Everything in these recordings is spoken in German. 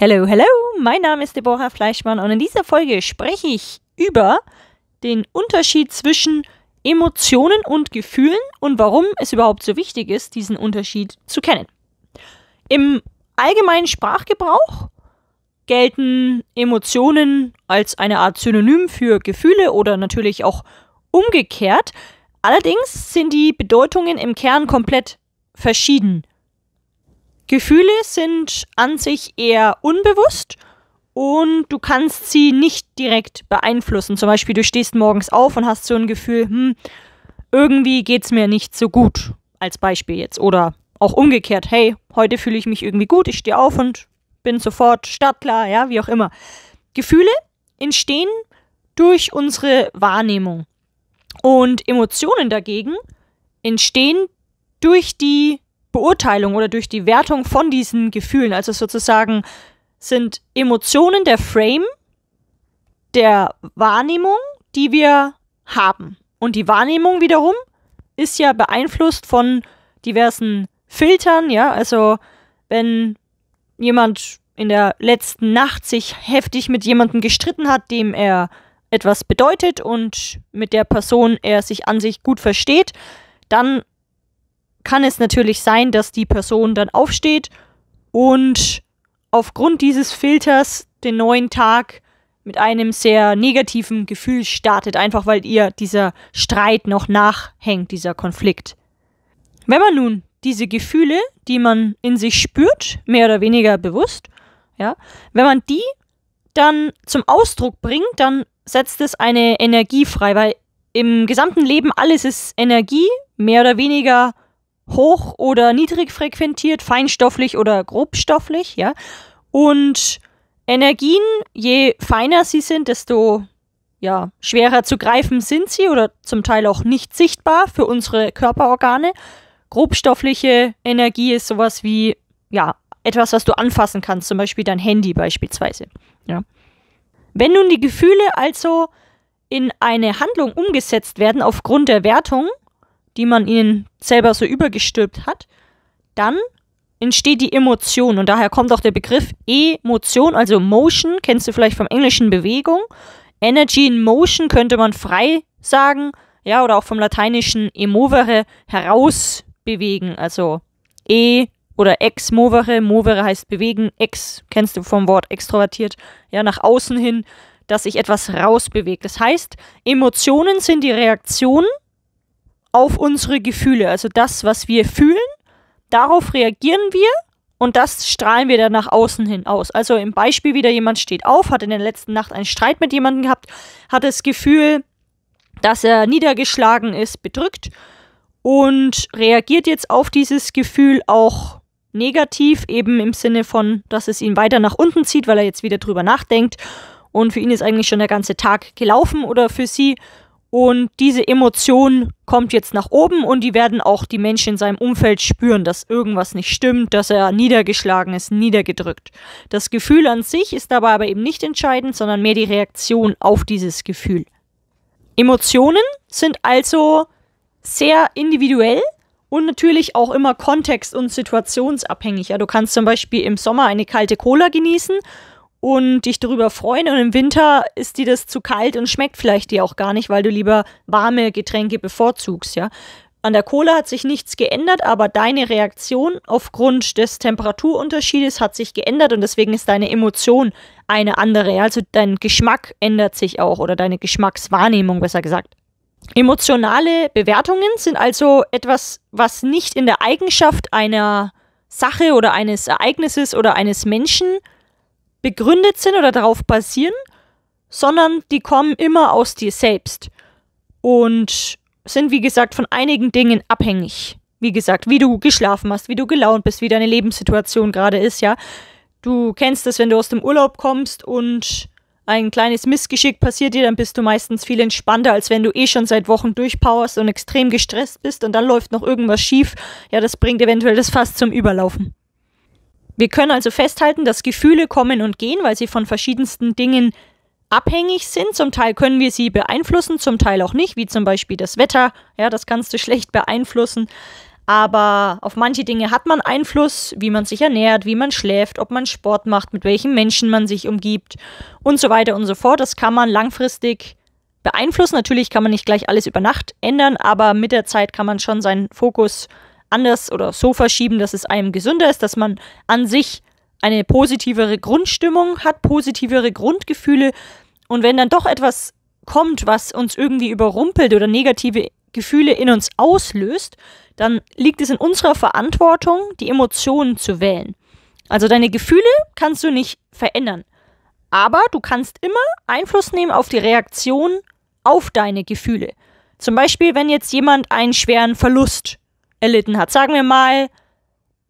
Hello, hello, mein Name ist Deborah Fleischmann und in dieser Folge spreche ich über den Unterschied zwischen Emotionen und Gefühlen und warum es überhaupt so wichtig ist, diesen Unterschied zu kennen. Im allgemeinen Sprachgebrauch gelten Emotionen als eine Art Synonym für Gefühle oder natürlich auch umgekehrt. Allerdings sind die Bedeutungen im Kern komplett verschieden. Gefühle sind an sich eher unbewusst und du kannst sie nicht direkt beeinflussen. Zum Beispiel, du stehst morgens auf und hast so ein Gefühl, hm, irgendwie geht's mir nicht so gut, als Beispiel jetzt. Oder auch umgekehrt, hey, heute fühle ich mich irgendwie gut, ich stehe auf und bin sofort startklar, ja, wie auch immer. Gefühle entstehen durch unsere Wahrnehmung. Und Emotionen dagegen entstehen durch die Beurteilung oder durch die Wertung von diesen Gefühlen. Also sozusagen sind Emotionen der Frame der Wahrnehmung, die wir haben. Und die Wahrnehmung wiederum ist ja beeinflusst von diversen Filtern, ja, also wenn jemand in der letzten Nacht sich heftig mit jemandem gestritten hat, dem er etwas bedeutet und mit der Person er sich an sich gut versteht, dann kann es natürlich sein, dass die Person dann aufsteht und aufgrund dieses Filters den neuen Tag mit einem sehr negativen Gefühl startet, einfach weil ihr dieser Streit noch nachhängt, dieser Konflikt. Wenn man nun diese Gefühle, die man in sich spürt, mehr oder weniger bewusst, ja, wenn man die dann zum Ausdruck bringt, dann setzt es eine Energie frei, weil im gesamten Leben alles ist Energie, mehr oder weniger hoch oder niedrig frequentiert, feinstofflich oder grobstofflich, ja. Und Energien, je feiner sie sind, desto ja, schwerer zu greifen sind sie oder zum Teil auch nicht sichtbar für unsere Körperorgane. Grobstoffliche Energie ist sowas wie, ja, etwas, was du anfassen kannst, zum Beispiel dein Handy beispielsweise. Ja. Wenn nun die Gefühle also in eine Handlung umgesetzt werden aufgrund der Wertung, die man ihnen selber so übergestülpt hat, dann entsteht die Emotion und daher kommt auch der Begriff Emotion, also Motion, kennst du vielleicht vom englischen Bewegung. Energy in Motion könnte man frei sagen, ja, oder auch vom lateinischen emovere herausbewegen, also e oder ex movere, movere heißt bewegen, ex kennst du vom Wort extrovertiert, ja, nach außen hin, dass sich etwas rausbewegt. Das heißt, Emotionen sind die Reaktionen auf unsere Gefühle. Also das, was wir fühlen, darauf reagieren wir und das strahlen wir dann nach außen hin aus. Also im Beispiel wieder jemand steht auf, hat in der letzten Nacht einen Streit mit jemandem gehabt, hat das Gefühl, dass er niedergeschlagen ist, bedrückt und reagiert jetzt auf dieses Gefühl auch negativ, eben im Sinne von, dass es ihn weiter nach unten zieht, weil er jetzt wieder drüber nachdenkt und für ihn ist eigentlich schon der ganze Tag gelaufen oder für sie und diese Emotion kommt jetzt nach oben und die werden auch die Menschen in seinem Umfeld spüren, dass irgendwas nicht stimmt, dass er niedergeschlagen ist, niedergedrückt. Das Gefühl an sich ist dabei aber eben nicht entscheidend, sondern mehr die Reaktion auf dieses Gefühl. Emotionen sind also sehr individuell und natürlich auch immer kontext- und situationsabhängig. Ja, du kannst zum Beispiel im Sommer eine kalte Cola genießen und dich darüber freuen. Und im Winter ist dir das zu kalt und schmeckt vielleicht dir auch gar nicht, weil du lieber warme Getränke bevorzugst, ja. An der Cola hat sich nichts geändert, aber deine Reaktion aufgrund des Temperaturunterschiedes hat sich geändert und deswegen ist deine Emotion eine andere. Also dein Geschmack ändert sich auch oder deine Geschmackswahrnehmung besser gesagt. Emotionale Bewertungen sind also etwas, was nicht in der Eigenschaft einer Sache oder eines Ereignisses oder eines Menschen begründet sind oder darauf basieren, sondern die kommen immer aus dir selbst und sind, wie gesagt, von einigen Dingen abhängig. Wie gesagt, wie du geschlafen hast, wie du gelaunt bist, wie deine Lebenssituation gerade ist, ja. Du kennst es, wenn du aus dem Urlaub kommst und ein kleines Missgeschick passiert dir, dann bist du meistens viel entspannter, als wenn du eh schon seit Wochen durchpowerst und extrem gestresst bist und dann läuft noch irgendwas schief. Ja, das bringt eventuell das Fass zum Überlaufen. Wir können also festhalten, dass Gefühle kommen und gehen, weil sie von verschiedensten Dingen abhängig sind. Zum Teil können wir sie beeinflussen, zum Teil auch nicht, wie zum Beispiel das Wetter. Ja, das kannst du schlecht beeinflussen. Aber auf manche Dinge hat man Einfluss, wie man sich ernährt, wie man schläft, ob man Sport macht, mit welchen Menschen man sich umgibt und so weiter und so fort. Das kann man langfristig beeinflussen. Natürlich kann man nicht gleich alles über Nacht ändern, aber mit der Zeit kann man schon seinen Fokus anders oder so verschieben, dass es einem gesünder ist, dass man an sich eine positivere Grundstimmung hat, positivere Grundgefühle. Und wenn dann doch etwas kommt, was uns irgendwie überrumpelt oder negative Gefühle in uns auslöst, dann liegt es in unserer Verantwortung, die Emotionen zu wählen. Also deine Gefühle kannst du nicht verändern. Aber du kannst immer Einfluss nehmen auf die Reaktion auf deine Gefühle. Zum Beispiel, wenn jetzt jemand einen schweren Verlust erlitten hat. Sagen wir mal,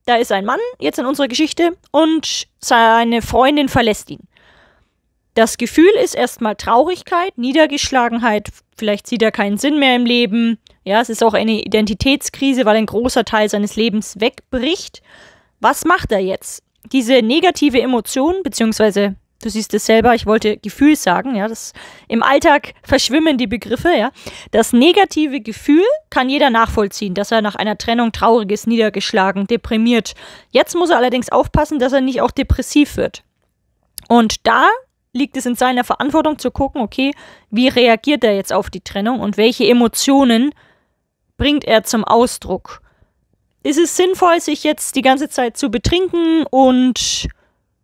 da ist ein Mann jetzt in unserer Geschichte und seine Freundin verlässt ihn. Das Gefühl ist erstmal Traurigkeit, Niedergeschlagenheit, vielleicht sieht er keinen Sinn mehr im Leben. Ja, es ist auch eine Identitätskrise, weil ein großer Teil seines Lebens wegbricht. Was macht er jetzt? Diese negative Emotion, beziehungsweise du siehst es selber, ich wollte Gefühl sagen, ja, das im Alltag verschwimmen die Begriffe, ja. Das negative Gefühl kann jeder nachvollziehen, dass er nach einer Trennung traurig ist, niedergeschlagen, deprimiert. Jetzt muss er allerdings aufpassen, dass er nicht auch depressiv wird. Und da liegt es in seiner Verantwortung zu gucken, okay, wie reagiert er jetzt auf die Trennung und welche Emotionen bringt er zum Ausdruck? Ist es sinnvoll, sich jetzt die ganze Zeit zu betrinken und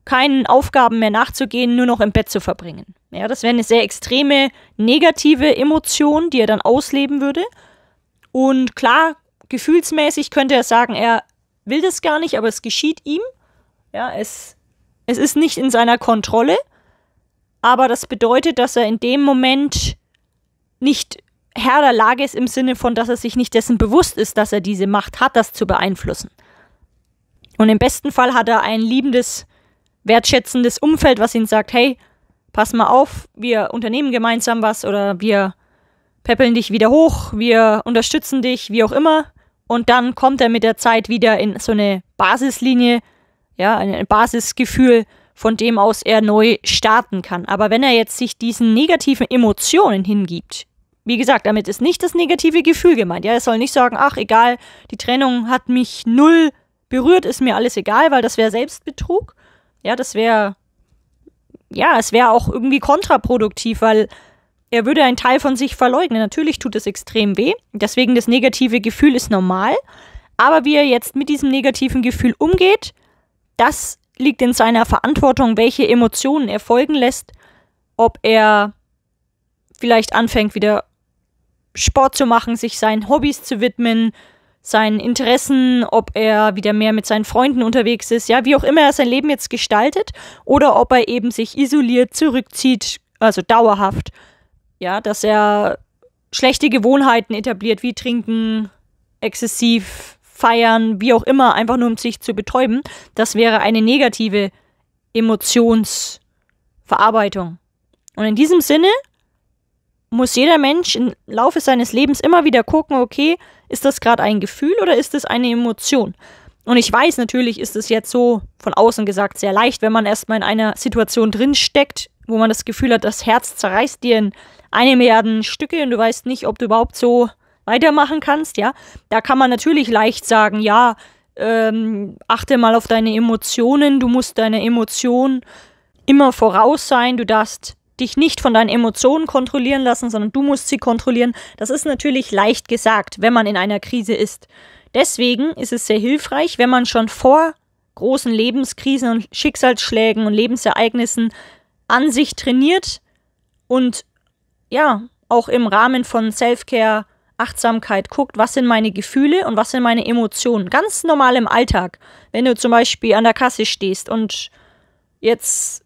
keinen Aufgaben mehr nachzugehen, nur noch im Bett zu verbringen. Ja, das wäre eine sehr extreme negative Emotion, die er dann ausleben würde. Und klar, gefühlsmäßig könnte er sagen, er will das gar nicht, aber es geschieht ihm. Ja, es, es ist nicht in seiner Kontrolle. Aber das bedeutet, dass er in dem Moment nicht Herr der Lage ist im Sinne von, dass er sich nicht dessen bewusst ist, dass er diese Macht hat, das zu beeinflussen. Und im besten Fall hat er ein liebendes wertschätzendes Umfeld, was ihnen sagt, hey, pass mal auf, wir unternehmen gemeinsam was oder wir peppeln dich wieder hoch, wir unterstützen dich, wie auch immer. Und dann kommt er mit der Zeit wieder in so eine Basislinie, ja, ein Basisgefühl, von dem aus er neu starten kann. Aber wenn er jetzt sich diesen negativen Emotionen hingibt, wie gesagt, damit ist nicht das negative Gefühl gemeint. Ja, er soll nicht sagen, ach, egal, die Trennung hat mich null berührt, ist mir alles egal, weil das wäre Selbstbetrug, ja, das wäre, ja, es wäre auch irgendwie kontraproduktiv, weil er würde einen Teil von sich verleugnen. Natürlich tut es extrem weh. Deswegen das negative Gefühl ist normal. Aber wie er jetzt mit diesem negativen Gefühl umgeht, das liegt in seiner Verantwortung, welche Emotionen er folgen lässt, ob er vielleicht anfängt, wieder Sport zu machen, sich seinen Hobbys zu widmen, seinen Interessen, ob er wieder mehr mit seinen Freunden unterwegs ist, ja, wie auch immer er sein Leben jetzt gestaltet oder ob er eben sich isoliert zurückzieht, also dauerhaft, ja, dass er schlechte Gewohnheiten etabliert, wie trinken, exzessiv feiern, wie auch immer, einfach nur um sich zu betäuben, das wäre eine negative Emotionsverarbeitung. Und in diesem Sinne muss jeder Mensch im Laufe seines Lebens immer wieder gucken, okay, ist das gerade ein Gefühl oder ist das eine Emotion? Und ich weiß natürlich, ist es jetzt so von außen gesagt sehr leicht, wenn man erstmal in einer Situation drinsteckt, wo man das Gefühl hat, das Herz zerreißt dir in eine Milliarde Stücke und du weißt nicht, ob du überhaupt so weitermachen kannst, ja. Da kann man natürlich leicht sagen, ja, ähm, achte mal auf deine Emotionen, du musst deine Emotionen immer voraus sein, du darfst dich nicht von deinen Emotionen kontrollieren lassen, sondern du musst sie kontrollieren. Das ist natürlich leicht gesagt, wenn man in einer Krise ist. Deswegen ist es sehr hilfreich, wenn man schon vor großen Lebenskrisen und Schicksalsschlägen und Lebensereignissen an sich trainiert und ja, auch im Rahmen von Selfcare, Achtsamkeit guckt, was sind meine Gefühle und was sind meine Emotionen. Ganz normal im Alltag. Wenn du zum Beispiel an der Kasse stehst und jetzt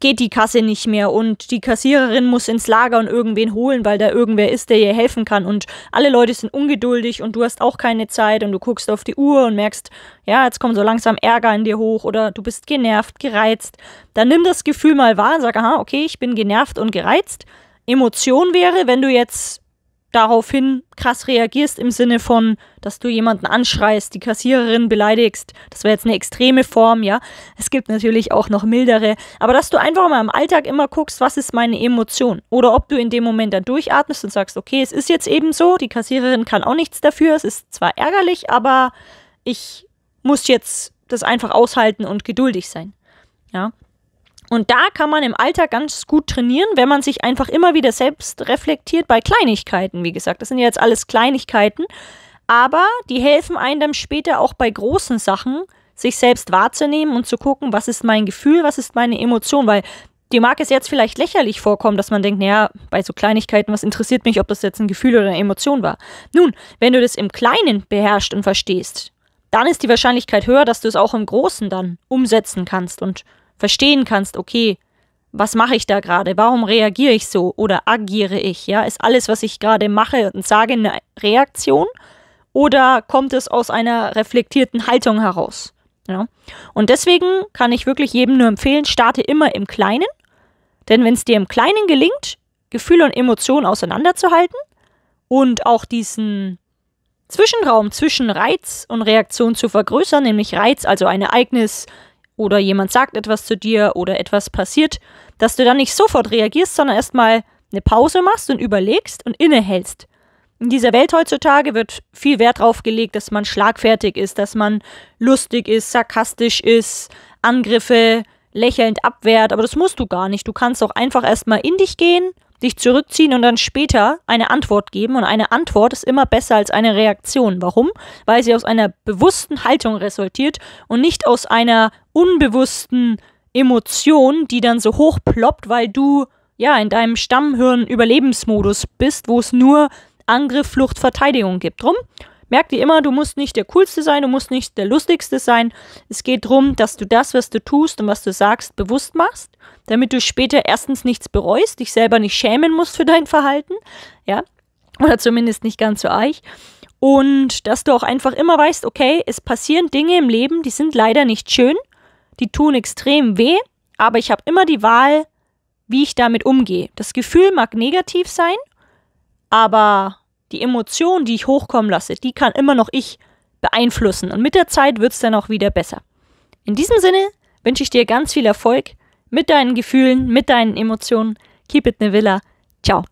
geht die Kasse nicht mehr und die Kassiererin muss ins Lager und irgendwen holen, weil da irgendwer ist, der ihr helfen kann und alle Leute sind ungeduldig und du hast auch keine Zeit und du guckst auf die Uhr und merkst, ja, jetzt kommt so langsam Ärger in dir hoch oder du bist genervt, gereizt. Dann nimm das Gefühl mal wahr, und sag, aha, okay, ich bin genervt und gereizt. Emotion wäre, wenn du jetzt daraufhin krass reagierst im Sinne von, dass du jemanden anschreist, die Kassiererin beleidigst. Das wäre jetzt eine extreme Form, ja. Es gibt natürlich auch noch mildere, aber dass du einfach mal im Alltag immer guckst, was ist meine Emotion oder ob du in dem Moment dann durchatmest und sagst, okay, es ist jetzt eben so, die Kassiererin kann auch nichts dafür, es ist zwar ärgerlich, aber ich muss jetzt das einfach aushalten und geduldig sein. Ja? Und da kann man im Alltag ganz gut trainieren, wenn man sich einfach immer wieder selbst reflektiert bei Kleinigkeiten. Wie gesagt, das sind ja jetzt alles Kleinigkeiten, aber die helfen einem dann später auch bei großen Sachen, sich selbst wahrzunehmen und zu gucken, was ist mein Gefühl, was ist meine Emotion, weil dir mag es jetzt vielleicht lächerlich vorkommen, dass man denkt, naja, bei so Kleinigkeiten, was interessiert mich, ob das jetzt ein Gefühl oder eine Emotion war. Nun, wenn du das im Kleinen beherrschst und verstehst, dann ist die Wahrscheinlichkeit höher, dass du es auch im Großen dann umsetzen kannst und verstehen kannst, okay, was mache ich da gerade? Warum reagiere ich so oder agiere ich? Ja, ist alles, was ich gerade mache und sage, eine Reaktion oder kommt es aus einer reflektierten Haltung heraus? Ja. Und deswegen kann ich wirklich jedem nur empfehlen, starte immer im Kleinen, denn wenn es dir im Kleinen gelingt, Gefühle und Emotionen auseinanderzuhalten und auch diesen Zwischenraum zwischen Reiz und Reaktion zu vergrößern, nämlich Reiz, also ein Ereignis, oder jemand sagt etwas zu dir oder etwas passiert, dass du dann nicht sofort reagierst, sondern erstmal eine Pause machst und überlegst und innehältst. In dieser Welt heutzutage wird viel Wert darauf gelegt, dass man schlagfertig ist, dass man lustig ist, sarkastisch ist, Angriffe lächelnd abwehrt, aber das musst du gar nicht. Du kannst auch einfach erstmal in dich gehen dich zurückziehen und dann später eine Antwort geben. Und eine Antwort ist immer besser als eine Reaktion. Warum? Weil sie aus einer bewussten Haltung resultiert und nicht aus einer unbewussten Emotion, die dann so hoch ploppt, weil du ja in deinem Stammhirn Überlebensmodus bist, wo es nur Angriff, Flucht, Verteidigung gibt. Drum Merk dir immer, du musst nicht der Coolste sein, du musst nicht der Lustigste sein. Es geht darum, dass du das, was du tust und was du sagst, bewusst machst, damit du später erstens nichts bereust, dich selber nicht schämen musst für dein Verhalten, ja, oder zumindest nicht ganz so eich. Und dass du auch einfach immer weißt, okay, es passieren Dinge im Leben, die sind leider nicht schön, die tun extrem weh, aber ich habe immer die Wahl, wie ich damit umgehe. Das Gefühl mag negativ sein, aber die Emotion, die ich hochkommen lasse, die kann immer noch ich beeinflussen. Und mit der Zeit wird es dann auch wieder besser. In diesem Sinne wünsche ich dir ganz viel Erfolg mit deinen Gefühlen, mit deinen Emotionen. Keep it Nevilla. Ciao.